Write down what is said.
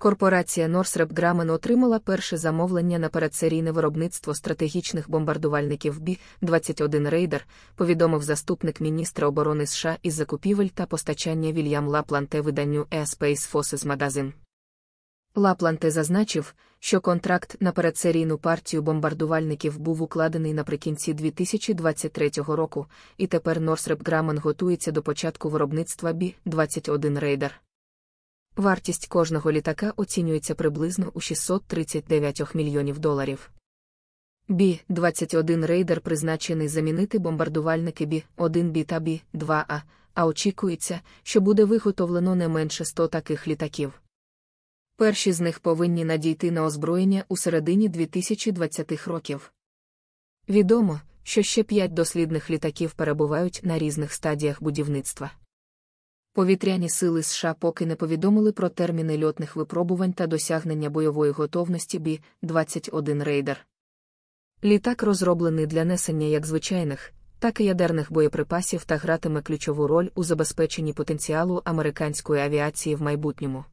Корпорація Northrop Grumman отримала перше замовлення на передсерійне виробництво стратегічних бомбардувальників Бі-21 Рейдер, повідомив заступник міністра оборони США із закупівель та постачання Вільям Лапланте виданню «E Space Forces Magazine». Лапланте зазначив, що контракт на передсерійну партію бомбардувальників був укладений наприкінці 2023 року, і тепер Northrop Grumman готується до початку виробництва Бі-21 Рейдер. Вартість кожного літака оцінюється приблизно у 639 мільйонів доларів. Бі 21 рейдер призначений замінити бомбардувальники Бі 1 б та Бі 2А, а очікується, що буде виготовлено не менше 100 таких літаків. Перші з них повинні надійти на озброєння у середині 2020 років. Відомо, що ще п'ять дослідних літаків перебувають на різних стадіях будівництва. Повітряні сили США поки не повідомили про терміни льотних випробувань та досягнення бойової готовності бі 21 рейдер. Літак розроблений для несення як звичайних, так і ядерних боєприпасів та гратиме ключову роль у забезпеченні потенціалу американської авіації в майбутньому.